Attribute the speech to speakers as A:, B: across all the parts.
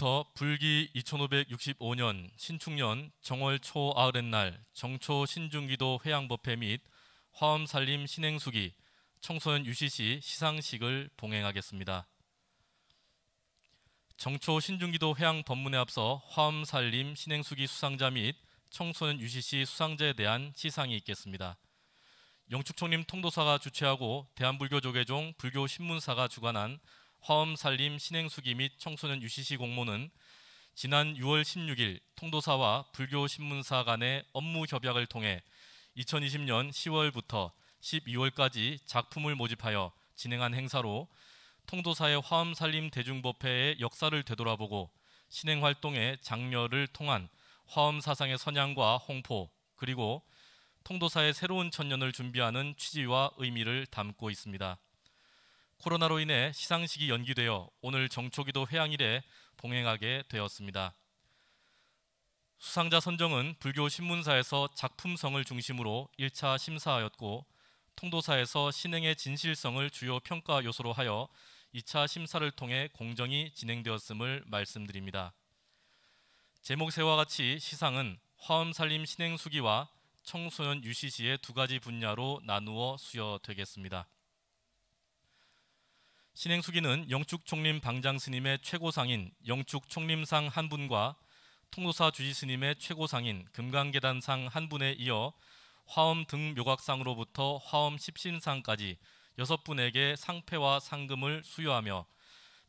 A: 때부터 불기 2565년 신축년 정월 초아흘의 날 정초 신중기도 회양법회 및 화엄살림 신행수기 청소년 유시시 시상식을 봉행하겠습니다. 정초 신중기도 회양 법문에 앞서 화엄살림 신행수기 수상자 및 청소년 유시시 수상자에 대한 시상이 있겠습니다. 영축총림 통도사가 주최하고 대한불교조계종 불교신문사가 주관한 화엄 살림 신행수기 및 청소년 유시시 공모는 지난 6월 16일 통도사와 불교 신문사 간의 업무 협약을 통해 2020년 10월부터 12월까지 작품을 모집하여 진행한 행사로 통도사의 화엄 살림 대중법회의 역사를 되돌아보고 신행 활동의 장려를 통한 화엄 사상의 선양과 홍포 그리고 통도사의 새로운 천년을 준비하는 취지와 의미를 담고 있습니다. 코로나로 인해 시상식이 연기되어 오늘 정초기도 회향일에 봉행하게 되었습니다. 수상자 선정은 불교 신문사에서 작품성을 중심으로 1차 심사하였고 통도사에서 신행의 진실성을 주요 평가 요소로 하여 2차 심사를 통해 공정이 진행되었음을 말씀드립니다. 제목세와 같이 시상은 화엄살림 신행수기와 청소년 유시시의 두 가지 분야로 나누어 수여되겠습니다. 신행숙이는 영축 총림 방장 스님의 최고상인 영축 총림상 한 분과 통도사 주지 스님의 최고상인 금강계단상 한 분에 이어 화엄 등 묘각상으로부터 화엄 십신상까지 여섯 분에게 상패와 상금을 수여하며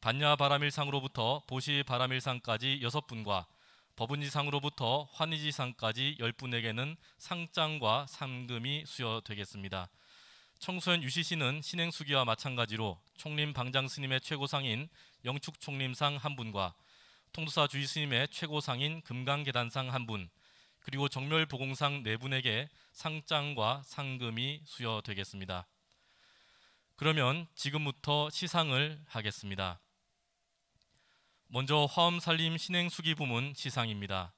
A: 반야 바라밀상으로부터 보시 바라밀상까지 여섯 분과 법은지상으로부터 환희지상까지 열 분에게는 상장과 상금이 수여되겠습니다. 청소년 유시 씨는 신행수기와 마찬가지로 총림 방장 스님의 최고상인 영축 총림상 한 분과 통도사 주의 스님의 최고상인 금강계단상 한 분, 그리고 정멸보공상 네 분에게 상장과 상금이 수여되겠습니다. 그러면 지금부터 시상을 하겠습니다. 먼저 화엄살림 신행수기 부문 시상입니다.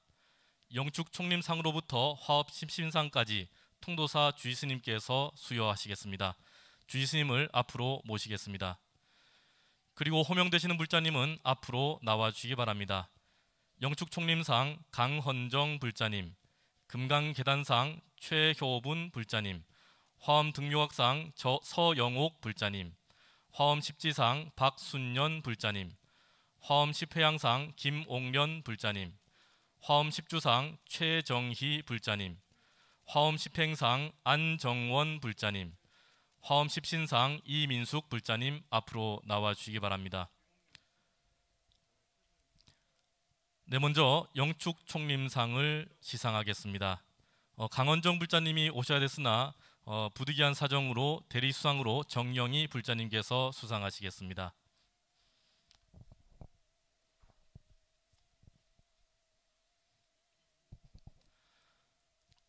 A: 영축 총림상으로부터 화업 심신상까지 통도사 주의스님께서 수여하시겠습니다. 주지스님을 앞으로 모시겠습니다. 그리고 호명되시는 불자님은 앞으로 나와 주시기 바랍니다. 영축총림상 강헌정 불자님, 금강계단상 최효분 불자님, 화엄 등묘학상 서영옥 불자님, 화엄 십지상 박순년 불자님, 화엄 십회양상 김옥련 불자님, 화엄 십주상 최정희 불자님, 화엄 십행상 안정원 불자님, 화엄십신상 이민숙 불자님 앞으로 나와주시기 바랍니다. 네, 먼저 영축 총림상을 시상하겠습니다. 어, 강원정 불자님이 오셔야 됐으나 어, 부득이한 사정으로 대리 수상으로 정영희 불자님께서 수상하시겠습니다.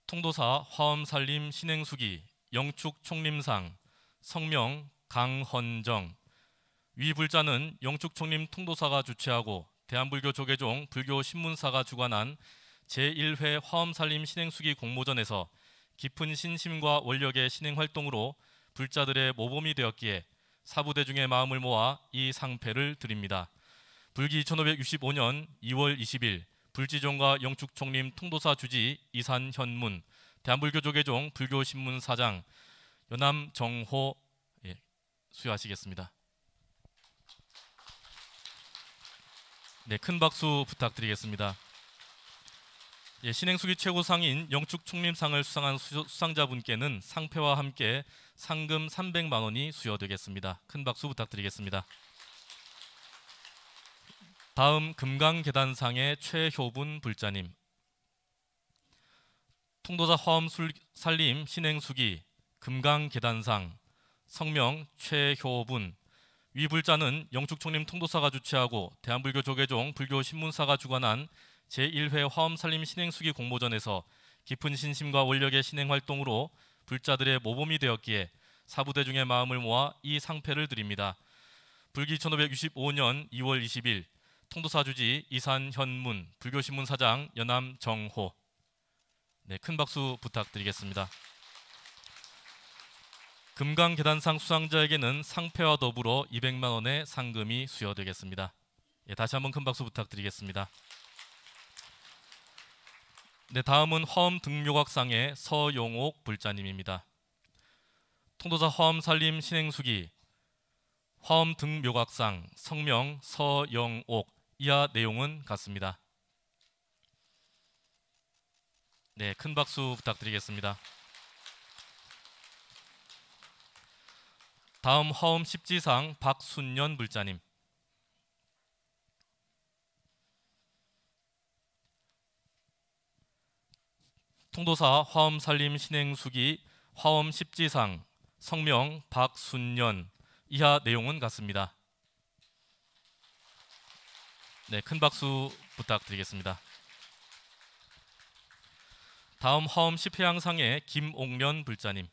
A: 통도사 화엄살림 신행수기 영축 총림상 성명 강헌정 위불자는 영축총림 통도사가 주최하고 대한불교 조계종 불교 신문사가 주관한 제1회 화엄살림 신행수기 공모전에서 깊은 신심과 원력의 신행활동으로 불자들의 모범이 되었기에 사부대중의 마음을 모아 이 상패를 드립니다. 불기 1565년 2월 20일 불지종과 영축총림 통도사 주지 이산현문 대한불교조계종 불교신문사장 연남 정호 예, 수여하시겠습니다. 네, 큰 박수 부탁드리겠습니다. 예, 신행수기 최고상인 영축총림상을 수상한 수, 상자분께는 상패와 함께 상금 300만 원이 수여되겠습니다. 큰 박수 부탁드리겠습니다. 다음 금강계단상의 최효분 불자님 통도사 화엄 살림 신행수기 금강계단상 성명 최효분 위불자는 영축총림 통도사가 주최하고 대한불교 조계종 불교신문사가 주관한 제1회 화엄살림 신행수기 공모전에서 깊은 신심과 원력의 신행활동으로 불자들의 모범이 되었기에 사부대중의 마음을 모아 이 상패를 드립니다. 불기 1565년 2월 20일 통도사 주지 이산현문 불교신문사장 연암정호 네, 큰 박수 부탁드리겠습니다. 금강 계단상 수상자에게는 상패와 더불어 200만 원의 상금이 수여되겠습니다. 예, 다시 한번 큰 박수 부탁드리겠습니다. 네, 다음은 화엄 등묘각상의 서용옥 불자님입니다. 통도사 화엄 살림 신행수기 화엄 등묘각상 성명 서영옥 이하 내용은 같습니다. 네, 큰 박수 부탁드리겠습니다. 다음 허음 십지상 박순년 불자님 통도사 화엄 살림 신행수기 화엄 십지상 성명 박순년 이하 내용은 같습니다. 네, 큰 박수 부탁드리겠습니다. 다음 화엄 십회양상의 김옥련 불자님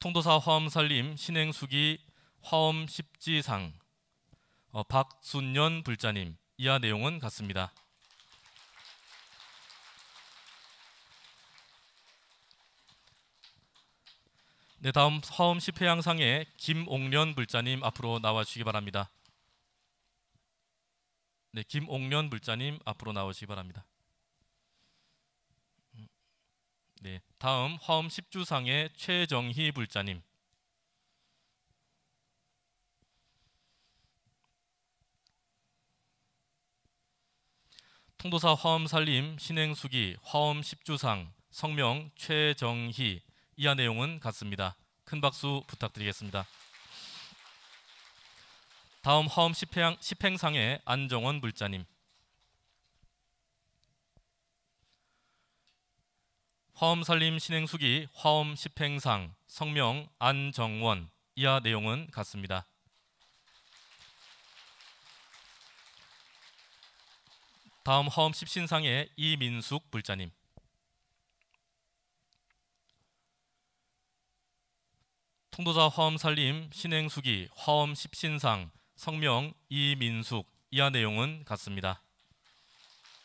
A: 통도사 화엄 살림 신행수기 화엄 십지상 어, 박순년 불자님 이하 내용은 같습니다. 네 다음 화엄 십회양상의 김옥련 불자님 앞으로 나와주시기 바랍니다. 네 김옥련 불자님 앞으로 나오시기 바랍니다. 음, 네 다음 화엄 10주상의 최정희 불자님 통도사 화엄 살림 신행수기 화엄 10주상 성명 최정희 이하 내용은 같습니다. 큰 박수 부탁드리겠습니다. 다음 화엄 10행상의 안정원 불자님 화엄살림 신행수기 화엄 십행상 성명 안정원 이하 내용은 같습니다. 다음 화엄 십신상의 이민숙 불자님 통도자 화엄살림 신행수기 화엄 십신상 성명 이민숙 이하 내용은 같습니다.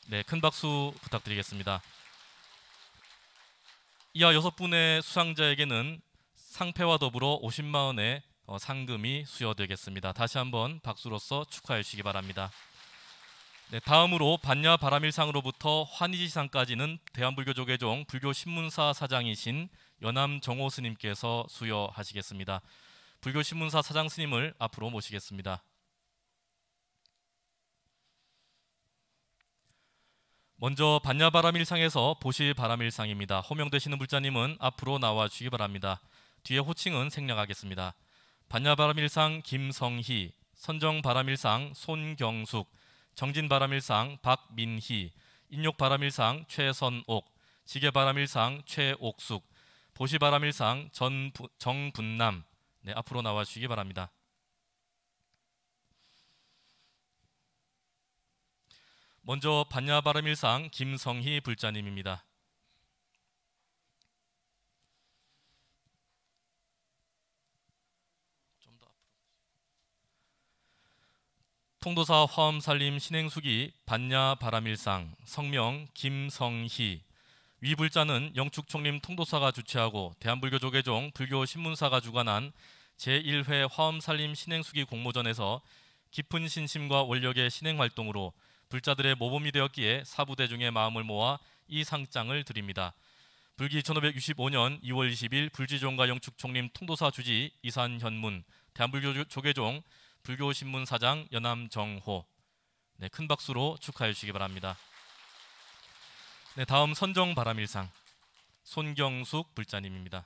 A: 네, 큰 박수 부탁드리겠습니다. 이하 여섯 분의 수상자에게는 상패와 더불어 50만 원의 어, 상금이 수여되겠습니다. 다시 한번 박수로서 축하해 주시기 바랍니다. 네, 다음으로 반야 바람일상으로부터 환희지상까지는 대한불교조계종 불교신문사 사장이신 연암 정호 스님께서 수여하시겠습니다. 불교신문사 사장 스님을 앞으로 모시겠습니다. 먼저 반야바람일상에서 보실바람일상입니다. 호명되시는 불자님은 앞으로 나와주시기 바랍니다. 뒤에 호칭은 생략하겠습니다. 반야바람일상 김성희, 선정바람일상 손경숙, 정진바람일상 박민희, 인욕바람일상 최선옥, 지게바람일상 최옥숙, 보시바람일상 정분남 네, 앞으로 나와주시기 바랍니다. 먼저 반야바람 일상 김성희 불자님입니다. 통도사 화엄살림 신행수기 반야바람일상 성명 김성희 위불자는 영축총림 통도사가 주최하고 대한불교조계종 불교신문사가 주관한 제1회 화엄살림 신행수기 공모전에서 깊은 신심과 원력의 신행활동으로 불자들의 모범이 되었기에 사부 대중의 마음을 모아 이 상장을 드립니다. 불기 1565년 2월 20일 불지종과 영축총림 통도사 주지 이산 현문 대한불교 조계종 불교신문 사장 연암 정호 네, 큰 박수로 축하해 주시기 바랍니다. 네, 다음 선정 바람일상 손경숙 불자님입니다.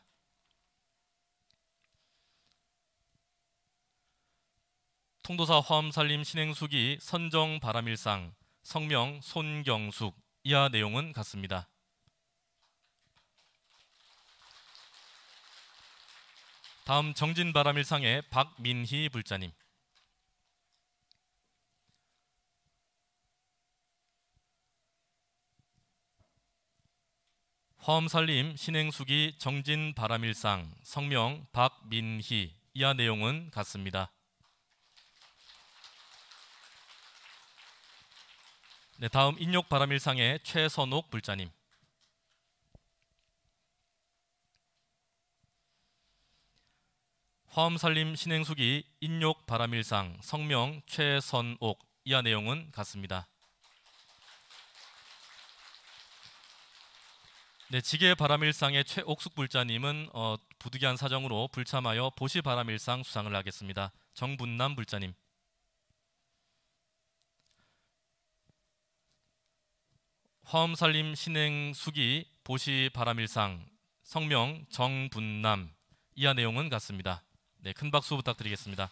A: 통도사 화엄살림 신행숙이 선정 바람일상 성명 손경숙 이하 내용은 같습니다. 다음 정진 바람일상의 박민희 불자님 화엄살림 신행숙이 정진 바람일상 성명 박민희 이하 내용은 같습니다. 네, 다음 인욕 바람일상의 최선옥 불자님. 화엄살림 신행숙이 인욕 바람일상 성명 최선옥 이하 내용은 같습니다. 네, 지게 바람일상의 최옥숙 불자님은 어, 부득이한 사정으로 불참하여 보시 바람일상 수상을 하겠습니다. 정분남 불자님. 화엄살림 신행수기 보시 바람일상 성명 정분남 이하 내용은 같습니다. 네, 큰 박수 부탁드리겠습니다.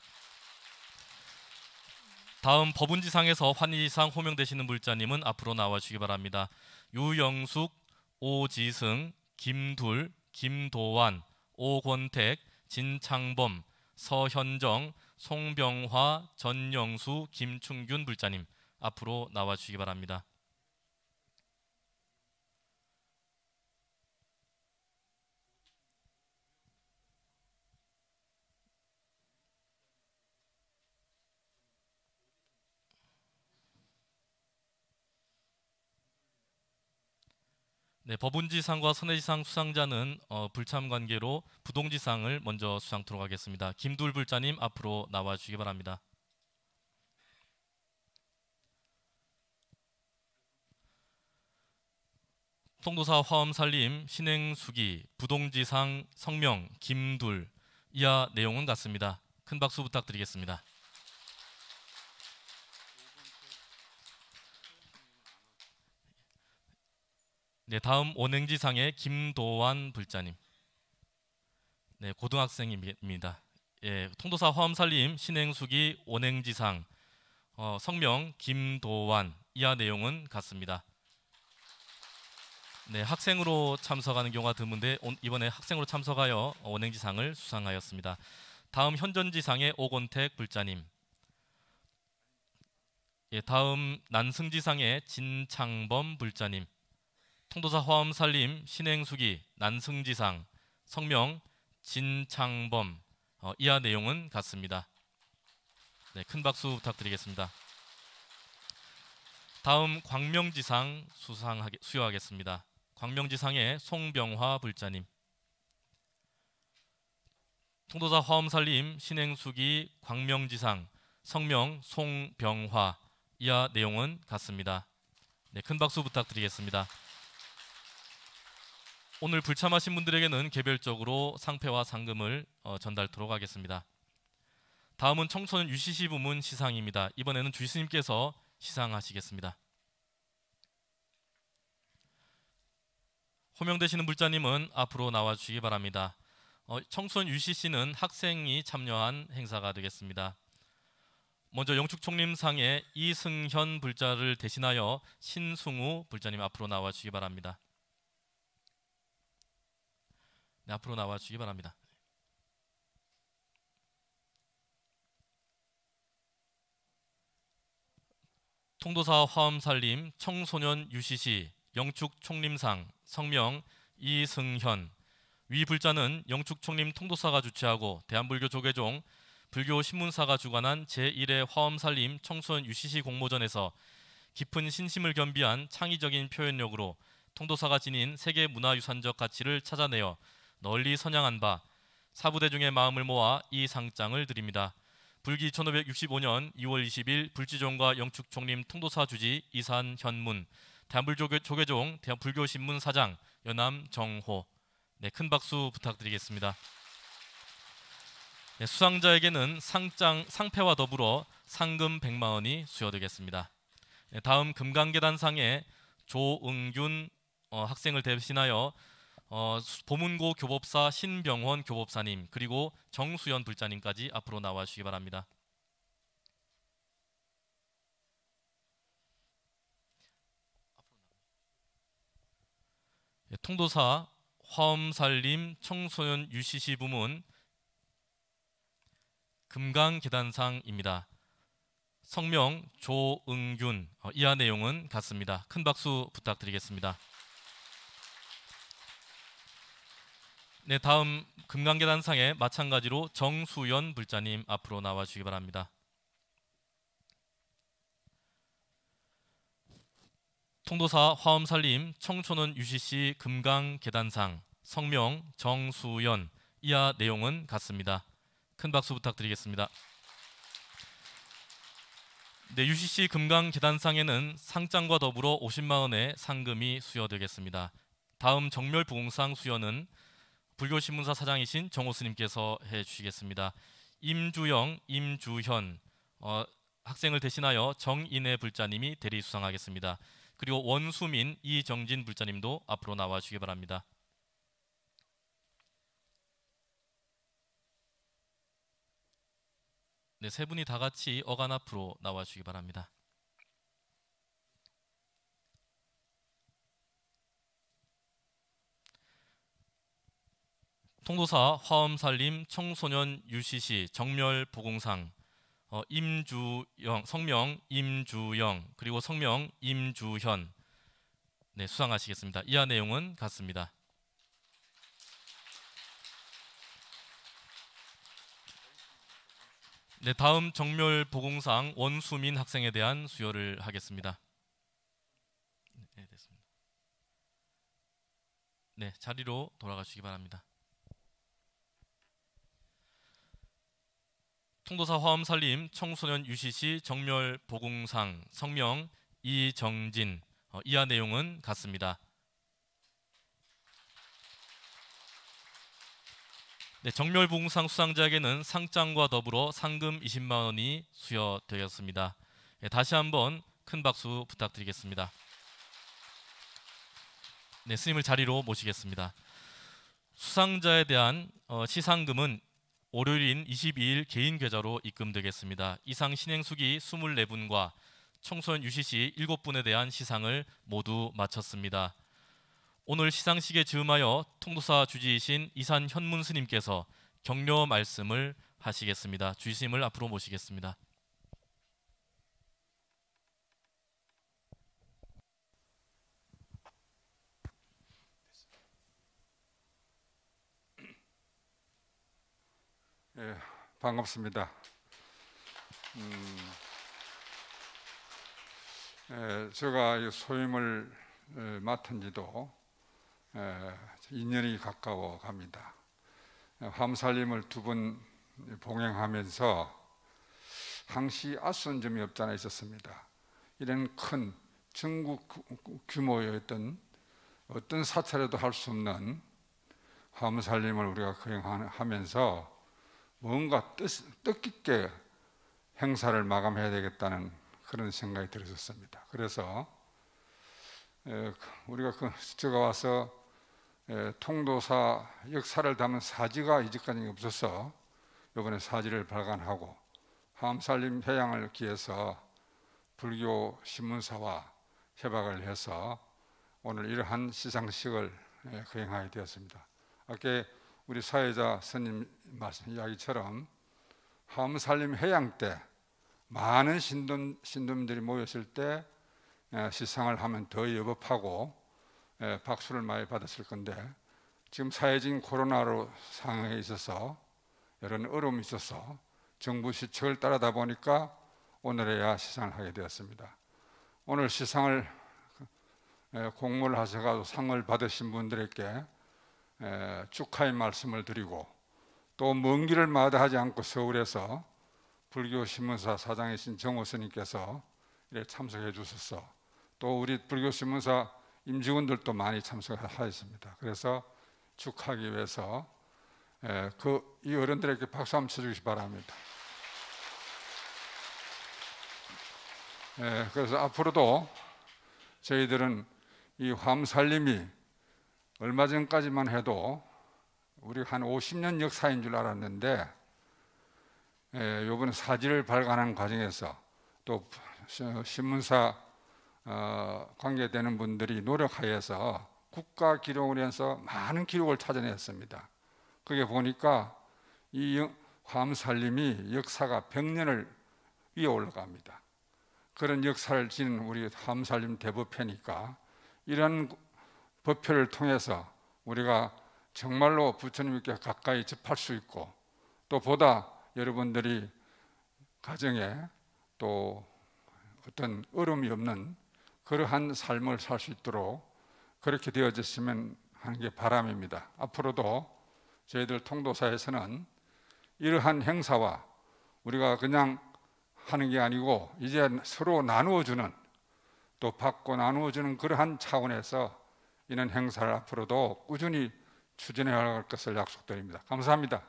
A: 다음 법운지상에서 환희상 호명되시는 물자님은 앞으로 나와주시기 바랍니다. 유영숙, 오지승, 김둘, 김도환, 오권택, 진창범, 서현정, 송병화, 전영수, 김충균 불자님 앞으로 나와주시기 바랍니다. 네, 법원지상과 선해지상 수상자는 어, 불참 관계로 부동지상을 먼저 수상토록 하겠습니다. 김둘 불자님 앞으로 나와 주시기 바랍니다. 송도사 화엄 살림 신행 수기 부동지상 성명 김둘 이하 내용은 같습니다. 큰 박수 부탁드리겠습니다. 네, 다음 원행지상의 김도환 불자님. 네, 고등학생입니다. 예, 통도사 화엄살림 신행숙이 원행지상 어, 성명 김도환 이하 내용은 같습니다. 네, 학생으로 참석하는 경우가 드문데 이번에 학생으로 참석하여 원행지상을 수상하였습니다. 다음 현전지상의 오건택 불자님. 예, 다음 난승지상의 진창범 불자님. 청도사 화엄 살림 신행수기 난승지상 성명 진창범 어, 이하 내용은 같습니다. 네, 큰 박수 부탁드리겠습니다. 다음 광명지상 수상하게, 수여하겠습니다. 광명지상의 송병화 불자님 통도사 화엄살림 신행수기 광명지상 성명 송병화 이하 내용은 같습니다. 네, 큰 박수 부탁드리겠습니다. 오늘 불참하신 분들에게는 개별적으로 상패와 상금을 어, 전달토록 하겠습니다. 다음은 청소년 UCC 부문 시상입니다. 이번에는 주시님께서 시상하시겠습니다. 호명되시는 불자님은 앞으로 나와주시기 바랍니다. 어, 청소년 UCC는 학생이 참여한 행사가 되겠습니다. 먼저 영축총림상의 이승현 불자를 대신하여 신승우 불자님 앞으로 나와주시기 바랍니다. 네, 앞으로 나와 주시기 바랍니다. 통도사 화엄살림 청소년 유시시 영축 총림상 성명 이승현 위 불자는 영축 총림 통도사가 주최하고 대한불교 조계종 불교 신문사가 주관한 제1회 화엄살림 청소년 유시시 공모전에서 깊은 신심을 겸비한 창의적인 표현력으로 통도사가 지닌 세계 문화유산적 가치를 찾아내어 널리 선양한 바 사부대중의 마음을 모아 이 상장을 드립니다. 불기 1565년 2월 20일 불지종과 영축총림 통도사 주지 이산 현문 대한불교조계종 대한불교신문 사장 연암 정호 네, 큰 박수 부탁드리겠습니다. 네, 수상자에게는 상장 상패와 더불어 상금 100만 원이 수여되겠습니다. 네, 다음 금강계단상에 조응균 어, 학생을 대신하여 어, 보문고 교법사 신병원 교법사님 그리고 정수연 불자님까지 앞으로 나와 주시기 바랍니다. 예, 통도사 화엄살림 청소년 UCC 부문 금강계단상입니다. 성명 조응균 어, 이하 내용은 같습니다. 큰 박수 부탁드리겠습니다. 네, 다음 금강계단상에 마찬가지로 정수연 불자님 앞으로 나와 주시기 바랍니다. 통도사 화엄살림 청초는 유시씨 금강계단상 성명 정수연 이하 내용은 같습니다. 큰 박수 부탁드리겠습니다. 네, UCC 금강 계단상에는 상장과 더불어 50만 원의 상금이 수여되겠습니다. 다음 정멸 부공상 수여는 불교신문사 사장이신 정호스님께서 해주시겠습니다. 임주영, 임주현 어, 학생을 대신하여 정인혜 불자님이 대리 수상하겠습니다. 그리고 원수민, 이정진 불자님도 앞으로 나와주시기 바랍니다. 네, 세 분이 다 같이 어간 앞으로 나와주시기 바랍니다. 통도사 화엄살림 청소년 유시시 정멸 보공상 어, 임주영 성명 임주영 그리고 성명 임주현 네 수상하시겠습니다. 이하 내용은 같습니다. 네 다음 정멸 보공상 원수민 학생에 대한 수여를 하겠습니다. 네, 됐습니다. 네 자리로 돌아가시기 바랍니다. 통도사 화엄살림 청소년 UCC 정멸 보궁상 성명 이정진 어, 이하 내용은 같습니다. 네, 정멸 보궁상 수상자에게는 상장과 더불어 상금 20만 원이 수여되었습니다. 네, 다시 한번 큰 박수 부탁드리겠습니다. 네, 스님을 자리로 모시겠습니다. 수상자에 대한 어, 시상금은 월요일인 22일 개인 계좌로 입금되겠습니다. 이상 신행숙이 24분과 청소년 유시씨 7분에 대한 시상을 모두 마쳤습니다. 오늘 시상식에 즈음하여 통도사 주지이신 이산 현문 스님께서 격려 말씀을 하시겠습니다. 주지스님을 앞으로 모시겠습니다.
B: 예, 반갑습니다. 음, 예, 제가 소임을 예, 맡은 지도 2년이 예, 가까워 갑니다. 예, 함살림을 두번 봉행하면서 항시 아순 점이 없잖아 있었습니다. 이런 큰 전국 규모였던 어떤 사찰에도 할 수 없는 화살림을 우리가 거행하면서 뭔가 뜻, 뜻깊게 행사를 마감해야 되겠다는 그런 생각이 들었습니다 그래서 우리가 그스가 와서 통도사 역사를 담은 사지가 이제까지 없어서 이번에 사지를 발간하고 함살림 해양을 기해서 불교 신문사와 협약을 해서 오늘 이러한 시상식을 거행하게 되었습니다. 아까 우리 사회자 스님 말씀 이야기처럼 함살림 해양 때 많은 신돈 신돈들이 도 모였을 때 시상을 예, 하면 더 여법하고 예, 박수를 많이 받았을 건데 지금 사회적인 코로나로 상황에 있어서 이런 어려움이 있어서 정부 시책을 따라다 보니까 오늘에야 시상을 하게 되었습니다. 오늘 시상을 예, 공모를 하셔가지고 상을 받으신 분들에게 축하의 말씀을 드리고 또 먼 길을 마다하지 않고 서울에서 불교 신문사 사장이신 정호 스님께서 참석해 주셔서 또 우리 불교 신문사 임직원들도 많이 참석하였습니다. 그래서 축하하기 위해서 그 이 어른들에게 박수 한번 쳐주시기 바랍니다. 그래서 앞으로도 저희들은 이 화엄살림이 얼마 전까지만 해도 우리 한 50년 역사인 줄 알았는데 예, 요번에 사지를 발간한 과정에서 또 신문사 어, 관계되는 분들이 노력하여서 국가 기록을해서 많은 기록을 찾아냈습니다. 그게 보니까 이 화암살림이 역사가 100년을 위에 올라갑니다. 그런 역사를 지닌 우리 화암살림 대법회니까 이런 법회를 통해서 우리가 정말로 부처님께 가까이 접할 수 있고 또 보다 여러분들이 가정에 또 어떤 어려움이 없는 그러한 삶을 살 수 있도록 그렇게 되어졌으면 하는 게 바람입니다. 앞으로도 저희들 통도사에서는 이러한 행사와 우리가 그냥 하는 게 아니고 이제 서로 나누어 주는 또 받고 나누어 주는 그러한 차원에서 이는 행사를 앞으로도 꾸준히 추진해 나갈 것을 약속드립니다. 감사합니다.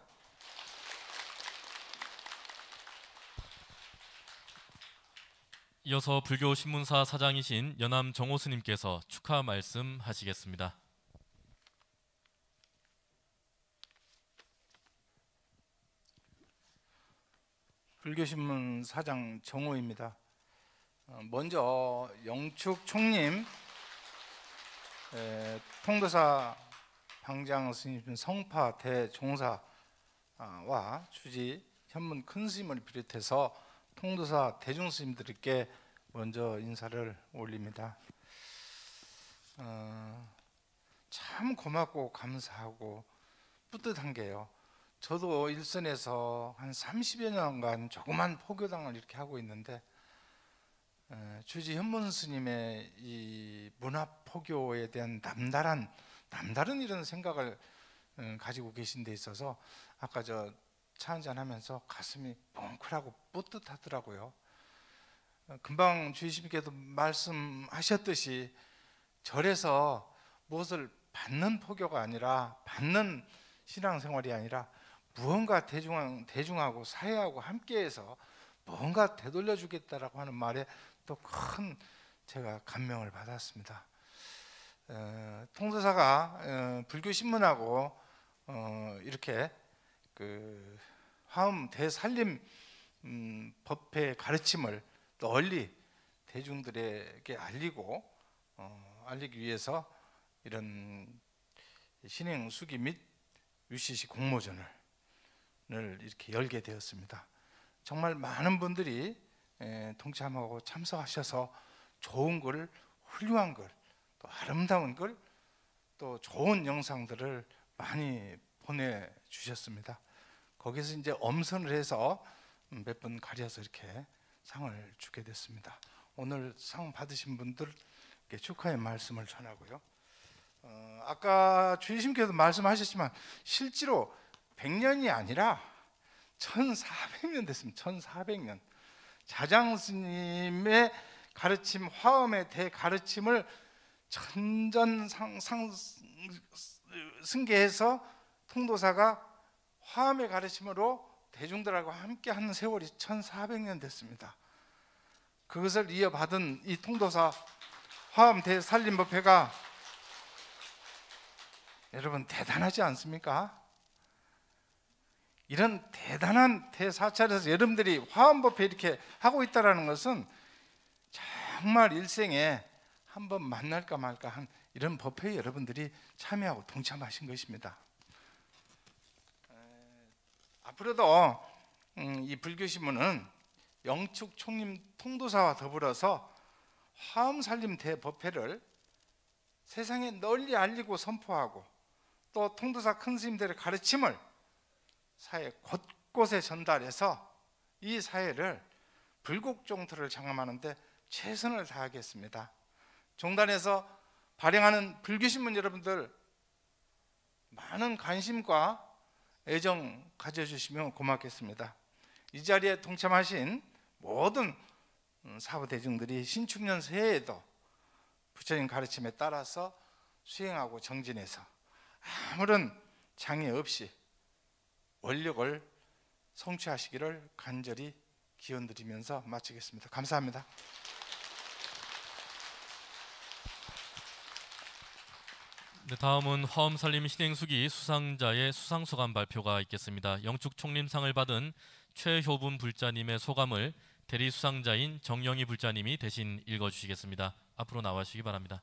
A: 이어서 불교 신문사 사장이신 연암 정호스님께서 축하 말씀하시겠습니다.
C: 불교신문 사장 정호입니다. 어, 먼저 영축 총님 에, 통도사 방장 스님 성파 대종사와 주지 현문 큰 스님을 비롯해서 통도사 대중 스님들께 먼저 인사를 올립니다. 어, 참 고맙고 감사하고 뿌듯한 게요. 저도 일선에서 한 30여 년간 조그만 포교당을 이렇게 하고 있는데 주지 현문 스님의 이 문화 포교에 대한 남다른 남다른 이런 생각을 음, 가지고 계신 데 있어서 아까 저 차 한잔 하면서 가슴이 뭉클하고 뿌듯하더라고요. 어, 금방 주의심께도 말씀하셨듯이 절에서 무엇을 받는 포교가 아니라 받는 신앙생활이 아니라 무언가 대중, 대중하고 사회하고 함께해서 뭔가 되돌려 주겠다라고 하는 말에 또큰 제가 감명을 받았습니다. 어, 통도사가 어, 불교 신문하고 어, 이렇게 그 화엄 대살림 음, 법회 가르침을 널리 대중들에게 알리고 어, 알리기 위해서 이런 신행 수기 및 UCC 공모전을 이렇게 열게 되었습니다. 정말 많은 분들이 예, 동참하고 참석하셔서 좋은 글, 훌륭한 글, 또 아름다운 글, 또 좋은 영상들을 많이 보내주셨습니다. 거기서 이제 엄선을 해서 음, 몇분 가려서 이렇게 상을 주게 됐습니다. 오늘 상 받으신 분들 축하의 말씀을 전하고요. 어, 아까 주님께서 말씀하셨지만 실제로 100년이 아니라 1400년 됐습니다. 1400년. 자장 스님의 가르침 화엄의 대가르침을 천전상 승계해서 통도사가 화엄의 가르침으로 대중들하고 함께 한 세월이 1400년 됐습니다. 그것을 이어받은 이 통도사 화엄 대살림법회가 여러분 대단하지 않습니까? 이런 대단한 대사찰에서 여러분들이 화엄법회 이렇게 하고 있다라는 것은 정말 일생에 한번 만날까 말까 한 이런 법회에 여러분들이 참여하고 동참하신 것입니다. 앞으로도 음, 이 불교신문은 영축 총림 통도사와 더불어서 화엄 살림 대법회를 세상에 널리 알리고 선포하고 또 통도사 큰 스님들의 가르침을 사회 곳곳에 전달해서 이 사회를 불국종토를 장엄하는데 최선을 다하겠습니다. 종단에서 발행하는 불교신문 여러분들 많은 관심과 애정 가져주시면 고맙겠습니다. 이 자리에 동참하신 모든 음, 사부 대중들이 신축년 새해에도 부처님 가르침에 따라서 수행하고 정진해서 아무런 장애 없이 원력을 성취하시기를 간절히 기원드리면서 마치겠습니다. 감사합니다.
A: 네, 다음은 화엄살림 신행수기 수상자의 수상 소감 발표가 있겠습니다. 영축 총림상을 받은 최효분 불자님의 소감을 대리 수상자인 정영희 불자님이 대신 읽어주시겠습니다. 앞으로 나와주시기 바랍니다.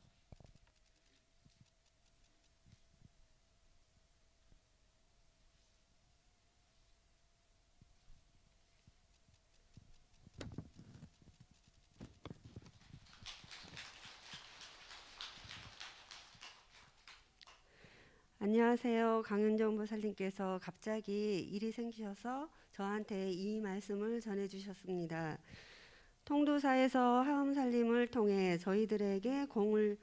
A: 안녕하세요. 강현정 보살님께서 갑자기 일이
B: 생기셔서 저한테 이 말씀을 전해주셨습니다. 통도사에서 하음살림을 통해 저희들에게 공을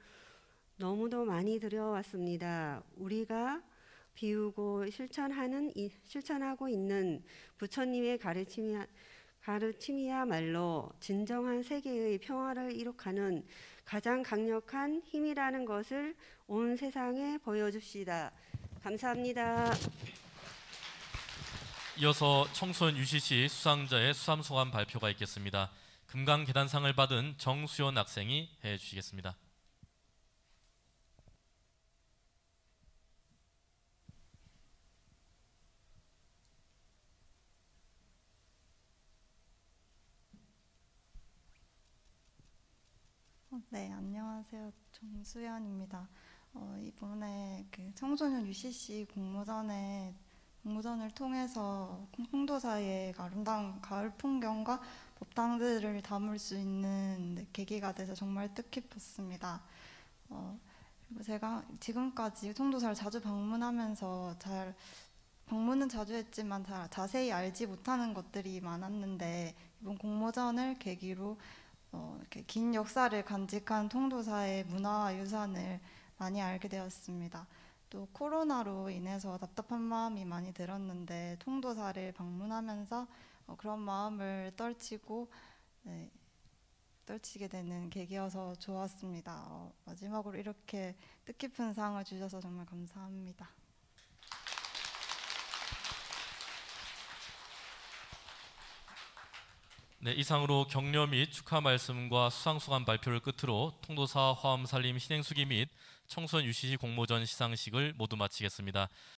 B: 너무도 많이 들여왔습니다. 우리가 비우고 실천하는 실천하고 있는 부처님의 가르침이 가르침이야말로 진정한 세계의 평화를 이룩하는 가장 강력한 힘이라는 것을 온
A: 세상에 보여줍시다. 감사합니다. 이어서 청소년 UCC 수상자의 수상 소감 발표가 있겠습니다. 금강 계단상을 받은 정수연 학생이 해 주시겠습니다.
B: 네, 안녕하세요. 정수연입니다. 어, 이번에 그 청소년 UCC 공모전에 공모전을 통해서 홍도사의 아름다운 가을 풍경과 법당들을 담을 수 있는 계기가 돼서 정말 뜻깊었습니다. 어, 그리고 제가 지금까지 송도사를 자주 방문하면서 잘 방문은 자주 했지만 잘 자세히 알지 못하는 것들이 많았는데 이번 공모전을 계기로 어, 이렇게 긴 역사를 간직한 통도사의 문화 유산을 많이 알게 되었습니다. 또 코로나로 인해서 답답한 마음이 많이 들었는데 통도사를 방문하면서 어, 그런 마음을 떨치고 네, 떨치게 되는 계기여서 좋았습니다. 어, 마지막으로 이렇게 뜻깊은 상을 주셔서 정말 감사합니다.
A: 네, 이상으로 격려 및 축하 말씀과 수상소감 발표를 끝으로 통도사 화엄살림 신행수기 및 청소년 유시시 공모전 시상식을 모두 마치겠습니다.